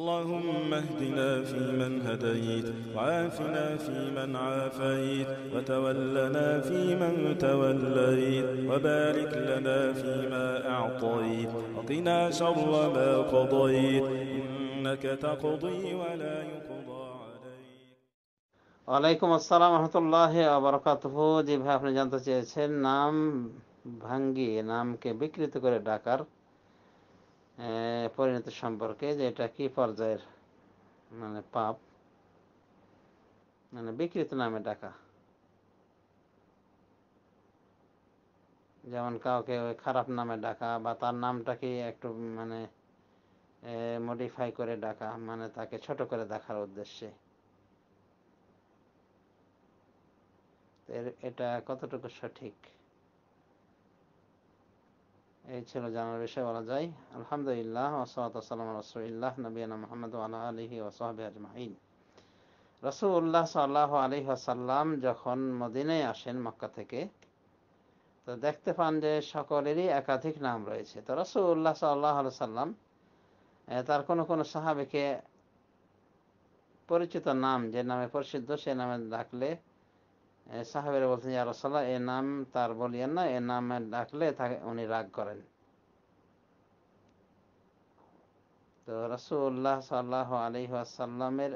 اللهم اهدنا فيمن هديت وعافنا فيمن عافيت وتولنا فيمن توليت وبارك لنا فيما أعطيت وقنا شر ما قضيت إنك تقضي ولا يقضى ওয়ালাইকুম আসসালাম রহমতুল্লাহ আবরকাতহ যে ভাই আপনি জানতে نام بھنگي نام নামকে بكرت করে ডাকার পরিণতি সম্পর্কে যে এটা কি পর্যায়ের মানে পাপ মানে বিকৃত নামে ডাকা যেমন কাউকে ওই খারাপ নামে ডাকা বা তার নামটাকে একটু মানে মডিফাই করে ডাকা মানে তাকে ছোট করে দেখার উদ্দেশ্যে এটা কতটুকু সঠিক এই ছিল জানার বিষয় বলা যায় আলহামদুলিল্লাহ ওসালাম রসুল্লাহ নবীন মোহাম্মদ আল্লাহ আলহি ওসহাবি আজমাইন রসুল্লাহ সাল্লাহ আলহি আসাল্লাম যখন মদিনায় আসেন মক্কা থেকে তো দেখতে পান যে সকলেরই একাধিক নাম রয়েছে তো রসুল্লাহ সাল্লাহ সাল্লাম তার কোনো কোনো সাহাবিকে পরিচিত নাম যে নামে প্রসিদ্ধ সে নামে ডাকলে সাহাবেরা বলছেন ইয়া রসাল্লাহ এ নাম তার বলিয়েন না এ নামে ডাকলে তাকে উনি রাগ করেন তো রসুল্লাহ সাল্লাহ আলি আসাল্লামের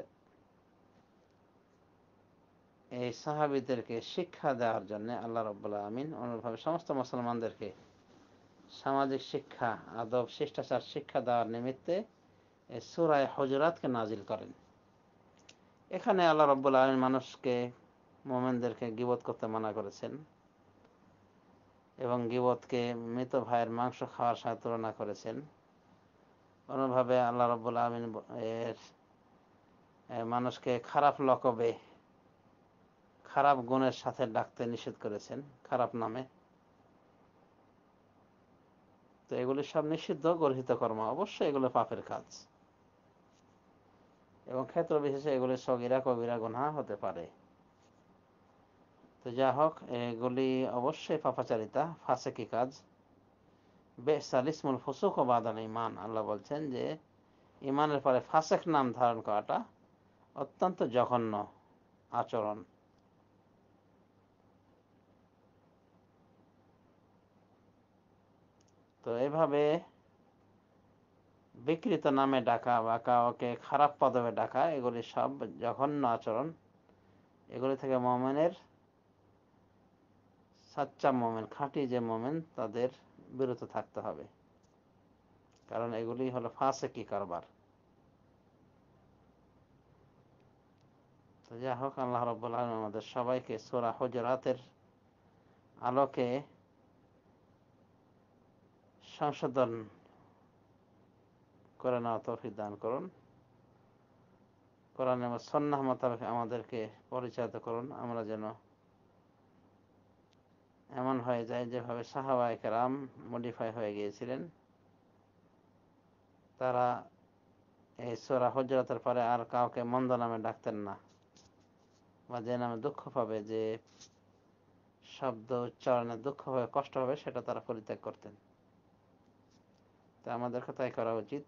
এই সাহাবিদেরকে শিক্ষা দেওয়ার জন্য আল্লাহ রব্বুল্লাহ আমিন অনুরূপভাবে সমস্ত মুসলমানদেরকে সামাজিক শিক্ষা আদব শিষ্টাচার শিক্ষা দেওয়ার নিমিত্তে এই সুরায় হজরাতকে নাজিল করেন এখানে আল্লাহ রব্বুল আলমিন মানুষকে মোমেনদেরকে গিবত করতে মানা করেছেন এবং গিবতকে মৃত ভাইয়ের মাংস খাওয়ার সাথে তুলনা করেছেন কোনোভাবে আল্লাহ রব্বুল আমিন এর মানুষকে খারাপ লকবে খারাপ গুণের সাথে ডাকতে নিষেধ করেছেন খারাপ নামে তো এগুলি সব নিষিদ্ধ গর্হিত কর্ম অবশ্যই এগুলো পাপের কাজ এবং ক্ষেত্র বিশেষে এগুলি সগিরা কবিরা গুণা হতে পারে তো যা হোক এগুলি অবশ্যই পাপাচারিতা ফাঁসে কি কাজ বেসালিসমুল ফুসুক ও বাদান ইমান আল্লাহ বলছেন যে ইমানের পরে ফাসেক নাম ধারণ করাটা অত্যন্ত জঘন্য আচরণ তো এভাবে বিকৃত নামে ডাকা বা কাউকে খারাপ পদবে ডাকা এগুলি সব জঘন্য আচরণ এগুলি থেকে মোমেনের সাচ্চা মোমেন খাঁটি যে মোমেন তাদের বিরত থাকতে হবে কারণ এগুলি হলো ফাঁসে কি কারবার তো যা হোক আল্লাহ রব্বুল আমাদের সবাইকে সোরা হজরাতের আলোকে সংশোধন করে নেওয়া তফি দান করুন কোরআন সন্ন্যাহ মোতাবেক আমাদেরকে পরিচালিত করুন আমরা যেন এমন হয়ে যায় যেভাবে সাহাবা একরাম মডিফাই হয়ে গিয়েছিলেন তারা এই সোরা হজরতের পরে আর কাউকে মন্দ নামে ডাকতেন না বা যে নামে দুঃখ পাবে যে শব্দ উচ্চারণে দুঃখ হবে কষ্ট হবে সেটা তারা পরিত্যাগ করতেন তা আমাদেরকে তাই করা উচিত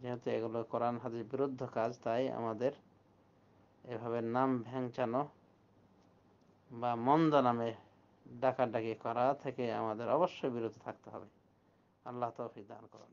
যেহেতু এগুলো কোরআন হাদিস বিরুদ্ধ কাজ তাই আমাদের এভাবে নাম ভ্যাংচানো বা মন্দ নামে ডাকাডাকি করা থেকে আমাদের অবশ্যই বিরত থাকতে হবে আল্লাহ তৌফিক দান করুন